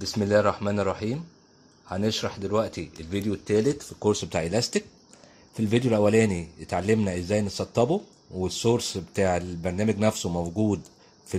بسم الله الرحمن الرحيم هنشرح دلوقتي الفيديو الثالث في الكورس بتاع الاستيك في الفيديو الاولاني اتعلمنا ازاي نسطبه والسورس بتاع البرنامج نفسه موجود في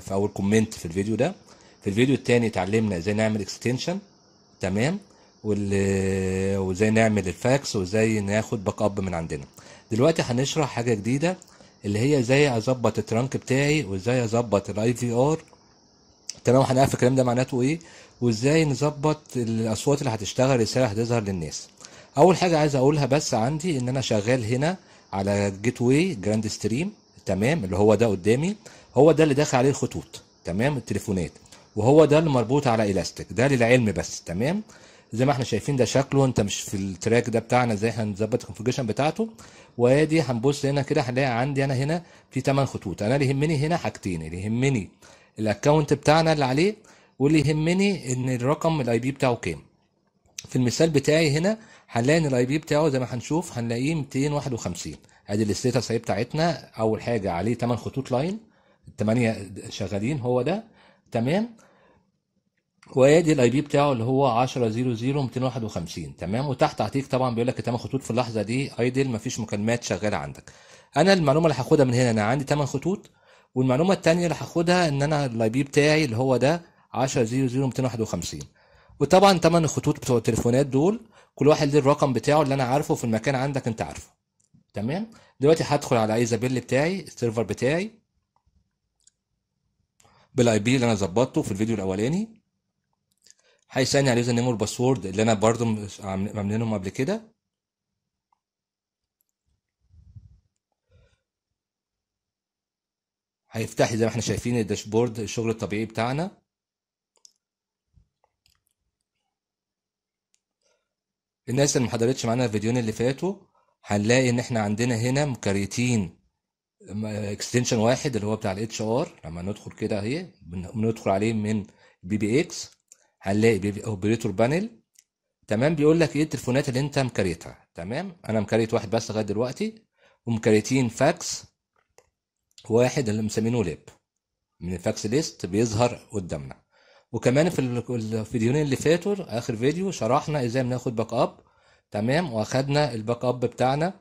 في اول كومنت في الفيديو ده في الفيديو الثاني اتعلمنا ازاي نعمل اكستنشن تمام وازاي نعمل الفاكس وازاي ناخد باك اب من عندنا دلوقتي هنشرح حاجة جديدة اللي هي ازاي اظبط الترانك بتاعي وازاي اظبط الاي في ار تمام هنعرف الكلام ده معناته ايه وازاي نظبط الاصوات اللي هتشتغل رسالة هتظهر للناس اول حاجة عايز اقولها بس عندي ان انا شغال هنا على جيت واي جراند ستريم تمام اللي هو ده قدامي هو ده اللي داخل عليه الخطوط تمام التليفونات وهو ده اللي مربوط على الاستيك ده للعلم بس تمام زي ما احنا شايفين ده شكله انت مش في التراك ده بتاعنا ازاي هنظبط الكونفيجريشن بتاعته وادي هنبص هنا كده هنلاقي عندي انا هنا في 8 خطوط انا اللي يهمني هنا حاجتين اللي يهمني الاكونت بتاعنا اللي عليه واللي يهمني ان الرقم الاي بي بتاعه كام في المثال بتاعي هنا هنلاقي ان الاي بي بتاعه زي ما هنشوف هنلاقيه 251 ادي الستاتس اهي بتاعتنا اول حاجه عليه 8 خطوط لاين الثمانيه شغالين هو ده تمام وادي الاي بي بتاعه اللي هو 10 0 0 251 تمام وتحت هتيجي طبعا بيقول لك تمام خطوط في اللحظه دي ايدل مفيش مكالمات شغاله عندك انا المعلومه اللي هاخدها من هنا انا عندي 8 خطوط والمعلومه الثانيه اللي هاخدها ان انا الاي بي بتاعي اللي هو ده 10 0 0 251 وطبعا 8 خطوط بتوع التليفونات دول كل واحد ليه الرقم بتاعه اللي انا عارفه في المكان عندك انت عارفه تمام دلوقتي هدخل على ايزابيل بتاعي السيرفر بتاعي بالاي بي اللي انا ظبطته في الفيديو الاولاني هيسالني على اليوزر نيم والباسورد اللي انا برضو عاملينهم قبل كده هيفتح لي زي ما احنا شايفين الداشبورد الشغل الطبيعي بتاعنا الناس اللي محضرتش معانا الفيديوين اللي فاتوا هنلاقي ان احنا عندنا هنا مكريتين اكستنشن واحد اللي هو بتاع الاتش ار لما ندخل كده اهي بندخل عليه من بي بي اكس هنلاقي اوبريتور بانل تمام بيقول لك ايه التليفونات اللي انت مكريتها تمام انا مكريت واحد بس لغايه دلوقتي ومكريتين فاكس واحد اللي مسمينه ليب من الفاكس ليست بيظهر قدامنا وكمان في الفيديوهين اللي فاتوا اخر فيديو شرحنا ازاي بناخد باك اب تمام واخدنا الباك اب بتاعنا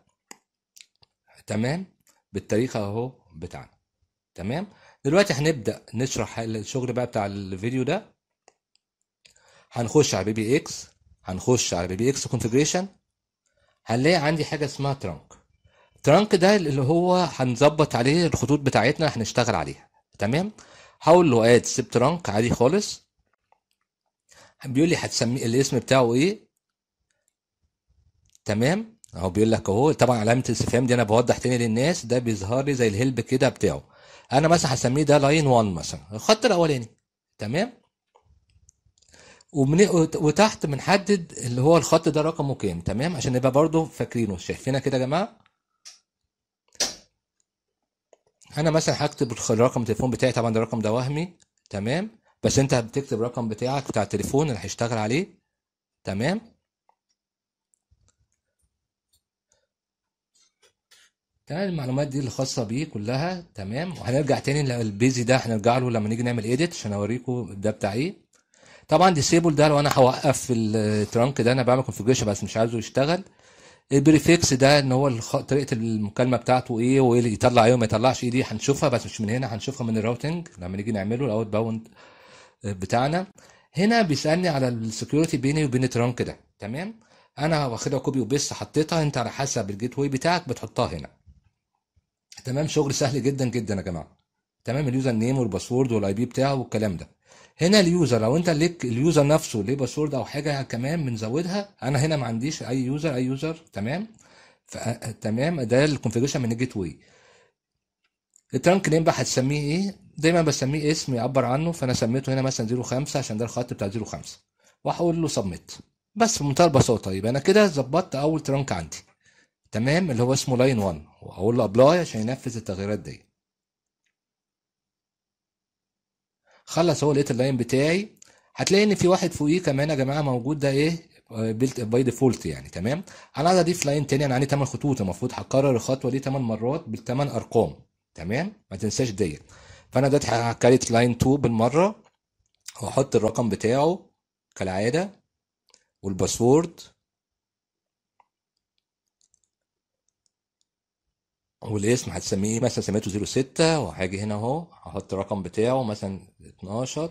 تمام بالتاريخ اهو بتاعنا تمام دلوقتي هنبدا نشرح الشغل بقى بتاع الفيديو ده هنخش على بي بي اكس هنخش على بي بي اكس كونفجريشن هنلاقي عندي حاجه اسمها ترانك ترانك ده اللي هو هنظبط عليه الخطوط بتاعتنا هنشتغل عليها تمام هقول له اد سيب ترانك عادي خالص بيقول لي هتسمي الاسم بتاعه ايه تمام اهو بيقول لك اهو طبعا علامه الاستفهام دي انا بوضح تاني للناس ده بيظهر لي زي الهلب كده بتاعه انا مثلا هسميه ده لاين 1 مثلا الخط الاولاني تمام ومن وتحت بنحدد اللي هو الخط ده رقمه كام تمام عشان نبقى برضو فاكرينه شايفينها كده يا جماعه انا مثلا هكتب رقم التليفون بتاعي طبعا ده الرقم ده وهمي تمام بس انت بتكتب الرقم بتاعك بتاع التليفون اللي هيشتغل عليه تمام تمام المعلومات دي الخاصه بيه كلها تمام وهنرجع تاني للبيزي ده هنرجع له لما نيجي نعمل ايديت عشان اوريكم ده بتاع ايه طبعا ديسيبل ده لو انا هوقف في الترانك ده انا بعمل كونفيجريشن بس مش عايزه يشتغل البريفيكس ده ان هو طريقه المكالمه بتاعته ايه وايه اللي يطلع ايه وما يطلعش ايه دي هنشوفها بس مش من هنا هنشوفها من الراوتنج لما نيجي نعمله الاوت باوند بتاعنا هنا بيسالني على السكيورتي بيني وبين الترانك ده تمام انا واخدها كوبي وبيست حطيتها انت على حسب الجيت واي بتاعك بتحطها هنا تمام شغل سهل جدا جدا يا جماعه تمام اليوزر نيم والباسورد والاي بي بتاعه والكلام ده هنا اليوزر لو انت ليك اليوزر نفسه ليه باسورد او حاجه كمان بنزودها انا هنا ما عنديش اي يوزر اي يوزر تمام آه، تمام ده الكونفيجريشن من الجيت واي الترانك نيم بقى هتسميه ايه دايما بسميه اسم يعبر عنه فانا سميته هنا مثلا 05 عشان ده الخط بتاع 05 وهقول له سبميت بس بمنتهى البساطه يبقى انا كده ظبطت اول ترانك عندي تمام اللي هو اسمه لاين 1 واقول له ابلاي عشان ينفذ التغييرات دي خلص هو لقيت اللاين بتاعي هتلاقي ان في واحد فوقيه كمان يا جماعه موجود ده ايه بيلت باي ديفولت يعني تمام انا عايز اضيف لاين تاني انا عندي 8 خطوط المفروض هكرر الخطوه دي 8 مرات بالثمان ارقام تمام ما تنساش ديت فانا دلوقتي هكريت لاين 2 بالمره واحط الرقم بتاعه كالعاده والباسورد والاسم هتسميه مثلا سميته 06 وهاجي هنا اهو هحط الرقم بتاعه مثلا 12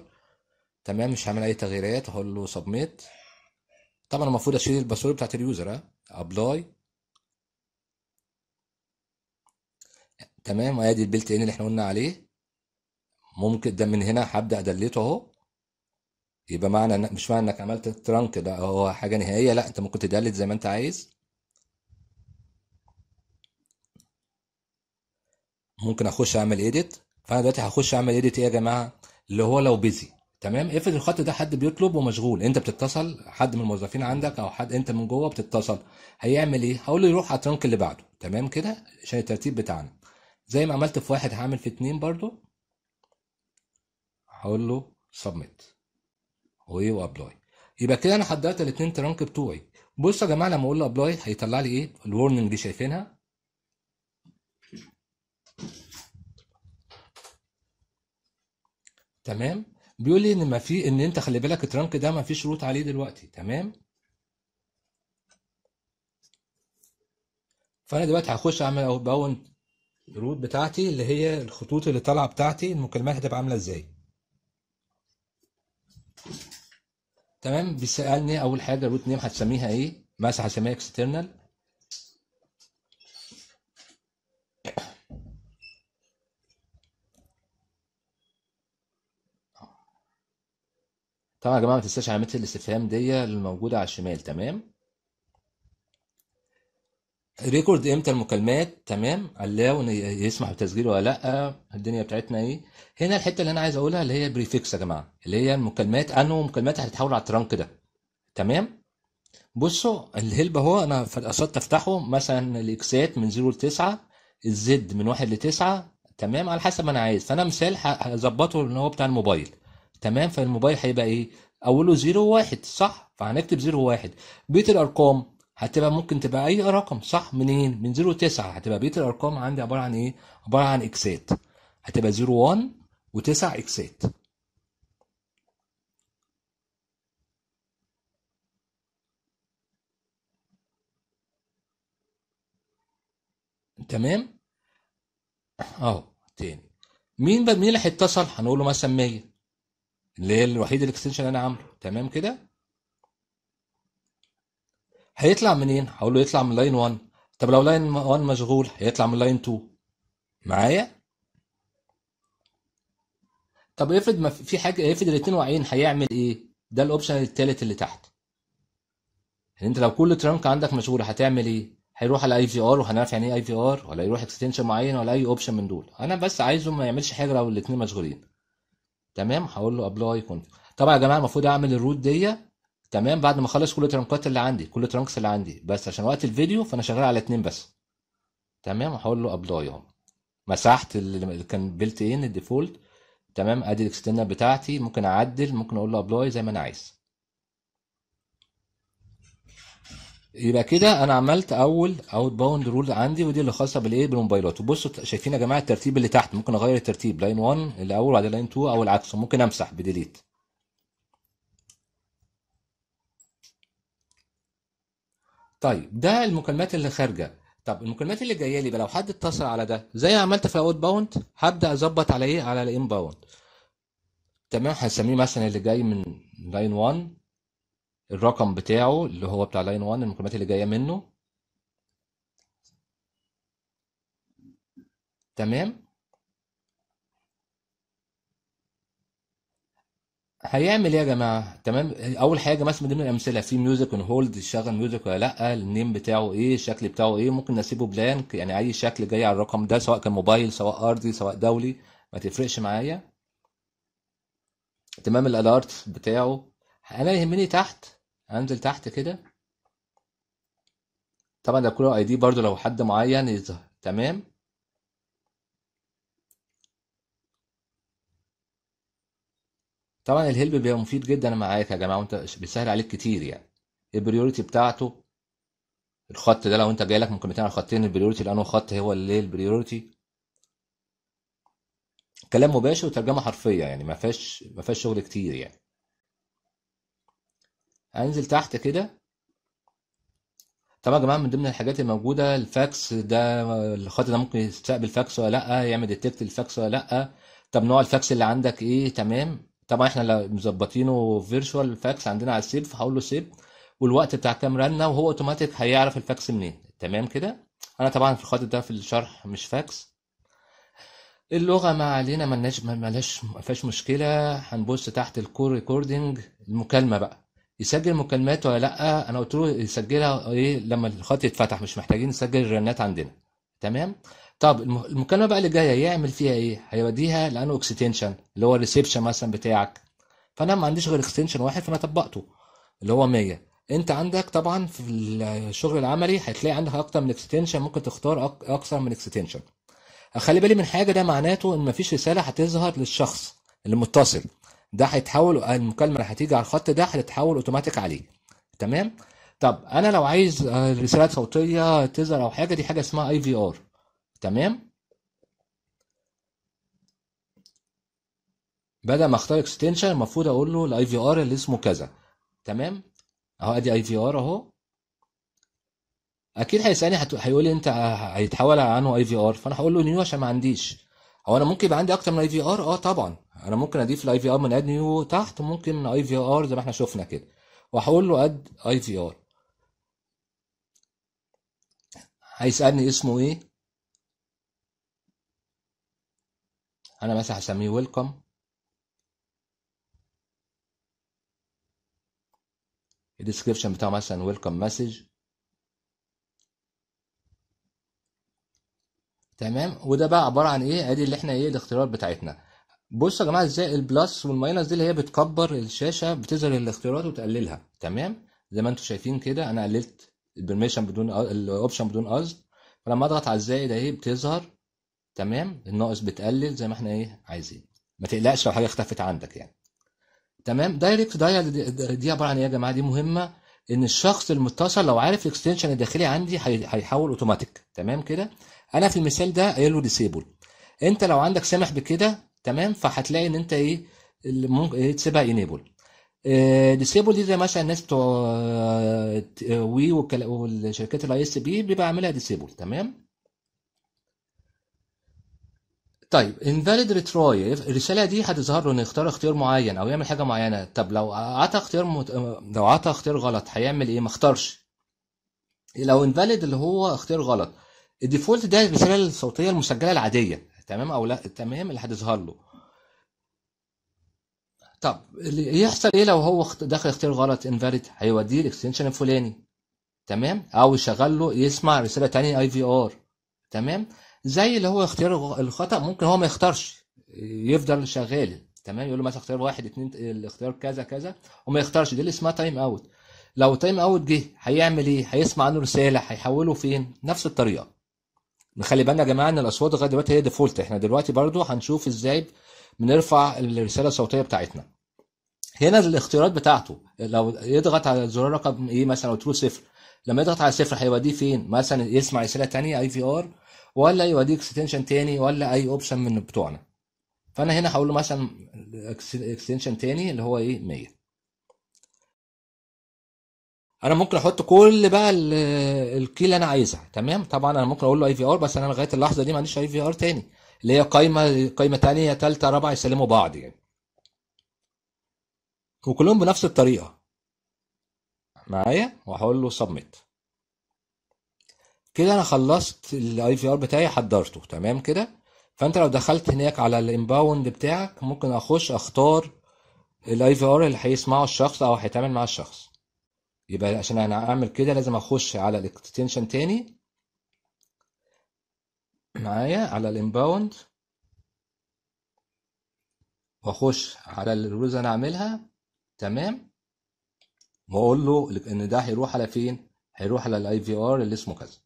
تمام مش هعمل اي تغييرات هقول له سبميت طبعا المفروض اشيل الباسورد بتاعت اليوزر ابلاي تمام وادي البيلت ان اللي احنا قلنا عليه ممكن ده من هنا هبدا ادلته اهو يبقى معنى مش معنى انك عملت الترانك ده هو حاجه نهائيه لا انت ممكن تدلت زي ما انت عايز ممكن اخش اعمل ايديت فانا دلوقتي هخش اعمل ايديت ايه يا جماعه اللي هو لو بيزي تمام افرض الخط ده حد بيطلب ومشغول انت بتتصل حد من الموظفين عندك او حد انت من جوه بتتصل هيعمل ايه هقول له يروح على الترنك اللي بعده تمام كده عشان الترتيب بتاعنا زي ما عملت في واحد هعمل في اتنين برضو هقول له سبميت وايه وابلاي يبقى كده انا حضرت الاتنين ترانك بتوعي بصوا يا جماعه لما اقول له ابلاي هيطلع لي ايه الورنينج دي شايفينها تمام بيقول لي ان ما في ان انت خلي بالك الترنك ده ما فيش شروط عليه دلوقتي تمام فانا دلوقتي هخش اعمل باون الروت بتاعتي اللي هي الخطوط اللي طالعه بتاعتي المكالمات هتبقى عامله ازاي تمام بيسالني اول حاجه الروت نيم هتسميها ايه مثلا هسميها اكسترنال طبعا يا جماعه ما تنساش علامه الاستفهام دي الموجوده على الشمال تمام ريكورد امتى المكالمات تمام الاو ان يسمح بتسجيل ولا لا الدنيا بتاعتنا ايه هنا الحته اللي انا عايز اقولها اللي هي بريفكس يا جماعه اللي هي المكالمات انه مكالمات هتتحول على الترنك ده تمام بصوا الهلب اهو انا قصدت افتحه مثلا الاكسات من 0 ل 9 الزد من 1 ل 9 تمام على حسب ما انا عايز فانا مثال هظبطه ان هو بتاع الموبايل تمام فالموبايل هيبقى ايه اوله 0 و1 صح فهنكتب 0 و1 بيت الارقام هتبقى ممكن تبقى اي رقم صح منين من 0 و 9 هتبقى بيت الارقام عندي عباره عن ايه عباره عن اكسات هتبقى 0 و 1 و9 اكسات تمام اهو تاني مين بقى مين اللي هيتصل هنقول له مثلا 100 اللي هي الوحيد الاكستنشن اللي انا عامله تمام كده هيطلع منين هقول له يطلع من لاين 1 طب لو لاين 1 مشغول هيطلع من لاين 2 معايا طب افرض ما في حاجه افرض الاثنين واقعين هيعمل ايه ده الاوبشن الثالث اللي تحت يعني انت لو كل ترانك عندك مشغول هتعمل ايه هيروح على اي في ار وهنعرف يعني ايه اي في ار ولا يروح اكستنشن معين ولا اي اوبشن من دول انا بس عايزه ما يعملش حاجه لو الاثنين مشغولين تمام هقول له ابلاي كونفيج طبعا يا جماعه المفروض اعمل الروت دي تمام بعد ما اخلص كل الترنكات اللي عندي كل الترنكس اللي عندي بس عشان وقت الفيديو فانا شغال على اتنين بس تمام هقول له ابلاي اهو مسحت اللي كان بيلت ان الديفولت تمام ادي الاكسترنال بتاعتي ممكن اعدل ممكن اقول له ابلاي زي ما انا عايز يبقى كده انا عملت اول اوت باوند رول عندي ودي اللي خاصه بالايه بالموبايلات وبصوا شايفين يا جماعه الترتيب اللي تحت ممكن اغير الترتيب لاين 1 الاول وبعدين لاين 2 او العكس ممكن امسح بديليت طيب ده المكالمات اللي خارجه طب المكالمات اللي جايه لي بقى لو حد اتصل على ده زي ما عملت في الاوت باوند هبدا اظبط على ايه على باوند تمام هنسميه مثلا اللي جاي من لاين 1 الرقم بتاعه اللي هو بتاع لاين 1 المكالمات اللي جايه منه تمام هيعمل ايه يا جماعه تمام اول حاجه مثلا من ضمن الامثله في ميوزك اون هولد شغل ميوزك ولا لا النيم بتاعه ايه الشكل بتاعه ايه ممكن نسيبه بلانك يعني اي شكل جاي على الرقم ده سواء كان موبايل سواء ارضي سواء دولي ما تفرقش معايا تمام الالارت بتاعه انا يهمني تحت انزل تحت كده طبعا ده كله اي دي برضو لو حد معين يظهر تمام طبعا الهلب بيبقى مفيد جدا معاك يا جماعه وانت بيسهل عليك كتير يعني البريوريتي بتاعته الخط ده لو انت جايلك ممكن بتعمل خطين البريوريتي لانه خط هو اللي البريوريتي كلام مباشر وترجمه حرفيه يعني ما فيهاش ما فيهاش شغل كتير يعني هننزل تحت كده طبعا يا جماعه من ضمن الحاجات الموجوده الفاكس ده الخط ده ممكن يستقبل فاكس ولا لا يعمل ديتكت الفاكس ولا لا طب نوع الفاكس اللي عندك ايه تمام طبعا احنا لو مظبطينه فيرتشوال فاكس عندنا على السيف فهقول له سيب والوقت بتاع كام رنه وهو اوتوماتيك هيعرف الفاكس منين تمام كده انا طبعا في الخط ده في الشرح مش فاكس اللغه ما علينا ما لناش ما فيهاش مشكله هنبص تحت الكور ريكوردنج المكالمه بقى يسجل مكالمات ولا لا انا قلت له يسجلها ايه لما الخط يتفتح مش محتاجين نسجل الرنات عندنا تمام طب المكالمه بقى اللي جايه يعمل فيها ايه هيوديها لانه اكستنشن اللي هو الريسبشن مثلا بتاعك فانا ما عنديش غير اكستنشن واحد فانا طبقته اللي هو 100 انت عندك طبعا في الشغل العملي هتلاقي عندك اكتر من اكستنشن ممكن تختار اكثر من اكستنشن خلي بالي من حاجه ده معناته ان مفيش رساله هتظهر للشخص المتصل ده هيتحول المكالمه اللي هتيجي على الخط ده هتتحول اوتوماتيك عليه تمام طب انا لو عايز آه، رساله صوتيه تظهر او حاجه دي حاجه اسمها اي في ار تمام بدل ما اختار اكستنشن المفروض اقول له الاي في ار اللي اسمه كذا تمام اهو ادي اي في ار اهو اكيد هيسالني هيقول لي انت آه، هيتحول عنه اي في ار فانا هقول له نيو عشان ما عنديش هو انا ممكن يبقى عندي اكتر من اي في ار اه طبعا انا ممكن اضيف الاي في ار من اد نيو تحت ممكن من اي في ار زي ما احنا شفنا كده وهقول له اد اي في ار هيسالني اسمه ايه انا مثلا هسميه ويلكم الديسكريبشن بتاعه مثلا ويلكم مسج تمام وده بقى عباره عن ايه ادي اللي احنا ايه الاختيارات بتاعتنا بصوا يا جماعه ازاي البلس والماينس دي اللي هي بتكبر الشاشه بتظهر الاختيارات وتقللها تمام زي ما انتم شايفين كده انا قللت البرميشن بدون الاوبشن بدون قصد فلما اضغط على الزائد اهي بتظهر تمام الناقص بتقلل زي ما احنا ايه عايزين ما تقلقش لو حاجه اختفت عندك يعني تمام دايركت دي, دي عباره عن ايه يا جماعه دي مهمه ان الشخص المتصل لو عارف الاكستنشن الداخلي عندي هيحول اوتوماتيك تمام كده انا في المثال ده قايل له ديسيبل انت لو عندك سامح بكده تمام فهتلاقي ان انت ايه اللي ممكن إيه، تسيبها انيبل آه، ديسيبل دي زي مثلا الناس بتوع آه، وي والشركات الاي اس بي بيبقى عاملها ديسيبل تمام طيب invalid retry الرساله دي هتظهر له انه اختار اختيار معين او يعمل حاجه معينه طب لو اعطى اختيار مت... لو اعطى اختيار غلط هيعمل ايه ما اختارش لو invalid اللي هو اختيار غلط الديفولت ده الرساله الصوتيه المسجله العاديه تمام او لا تمام اللي هتظهر له طب اللي يحصل ايه لو هو دخل اختيار غلط انفاليد هيوديه الاكستنشن الفلاني تمام او يشغل له يسمع رساله تانية اي في ار تمام زي اللي هو اختيار الخطا ممكن هو ما يختارش يفضل شغال تمام يقول له مثلا اختيار واحد اثنين الاختيار كذا كذا وما يختارش دي اللي اسمها تايم اوت لو تايم اوت جه هيعمل ايه هيسمع عنه رساله هيحوله فين نفس الطريقه نخلي بالنا يا جماعه ان الاصوات لغايه دلوقتي هي ديفولت احنا دلوقتي برضو هنشوف ازاي بنرفع الرساله الصوتيه بتاعتنا هنا الاختيارات بتاعته لو يضغط على زرار رقم ايه مثلا او ترو صفر لما يضغط على صفر هيوديه فين مثلا يسمع رساله ثانيه اي في ار ولا يوديه اكستنشن تاني ولا اي اوبشن من بتوعنا فانا هنا هقول له مثلا اكستنشن تاني اللي هو ايه 100 انا ممكن احط كل بقى الكي اللي انا عايزها تمام طبعا انا ممكن اقول له اي في ار بس انا لغايه اللحظه دي ما عنديش اي في ار تاني اللي هي قايمه قايمه تانية تالتة رابعة يسلموا بعض يعني وكلهم بنفس الطريقه معايا وهقول له سبميت كده انا خلصت الاي في ار بتاعي حضرته تمام كده فانت لو دخلت هناك على الامباوند بتاعك ممكن اخش اختار الاي في ار اللي هيسمعه الشخص او هيتعامل مع الشخص يبقى عشان انا اعمل كده لازم اخش على الاكستنشن تاني معايا على الانباوند واخش على الروز انا اعملها تمام واقول له ان ده هيروح على فين هيروح على الاي في ار اللي اسمه كذا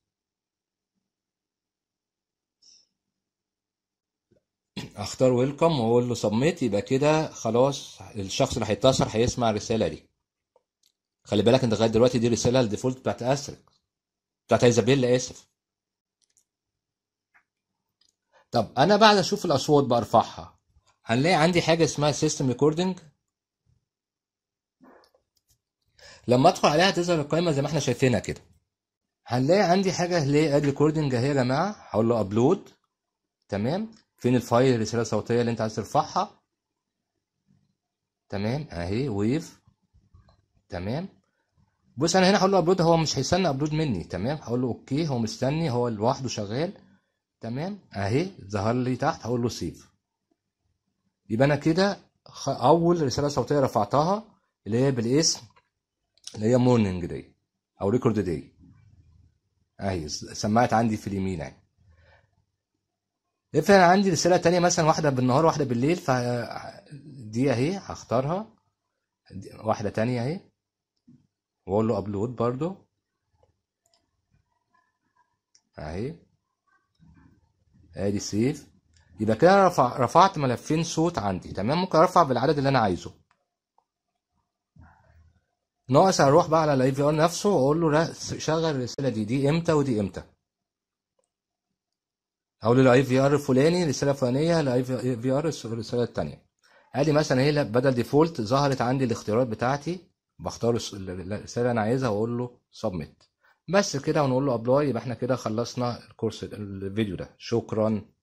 اختار ويلكم واقول له سبميت يبقى كده خلاص الشخص اللي هيتاثر هيسمع الرساله دي خلي بالك انت لغايه دلوقتي دي رساله الديفولت بتاعت اسرك بتاعت ايزابيلا اسف طب انا بعد اشوف الاصوات بارفعها هنلاقي عندي حاجه اسمها سيستم ريكوردنج لما ادخل عليها تظهر القائمه زي ما احنا شايفينها كده هنلاقي عندي حاجه هي اد ريكوردنج اهي يا جماعه هقول له ابلود تمام فين الفايل الرساله الصوتيه اللي انت عايز ترفعها تمام اهي ويف تمام بص انا هنا هقول له ابلود هو مش هيستنى ابلود مني تمام هقول له اوكي هو مستني هو لوحده شغال تمام اهي ظهر لي تحت هقول له سيف يبقى انا كده اول رساله صوتيه رفعتها اللي هي بالاسم اللي هي مورنينج دي او ريكورد دي اهي سمعت عندي في اليمين اهي افرض انا عندي رساله تانية مثلا واحده بالنهار واحده بالليل ف دي اهي هختارها واحده تانية اهي واقول له ابلود برضو اهي ادي سيف يبقى كده انا رفع رفعت ملفين صوت عندي تمام ممكن ارفع بالعدد اللي انا عايزه ناقص اروح بقى على الاي في ار نفسه واقول له شغل الرساله دي دي امتى ودي امتى اقول له الاي في ار الفلاني رساله فلانيه الاي في ار الرساله الثانيه ادي مثلا هي بدل ديفولت ظهرت عندي الاختيارات بتاعتي بختار الرساله اللي انا عايزها واقول له سبميت بس كده ونقول له ابلاي يبقى احنا كده خلصنا الكورس الفيديو ده شكرا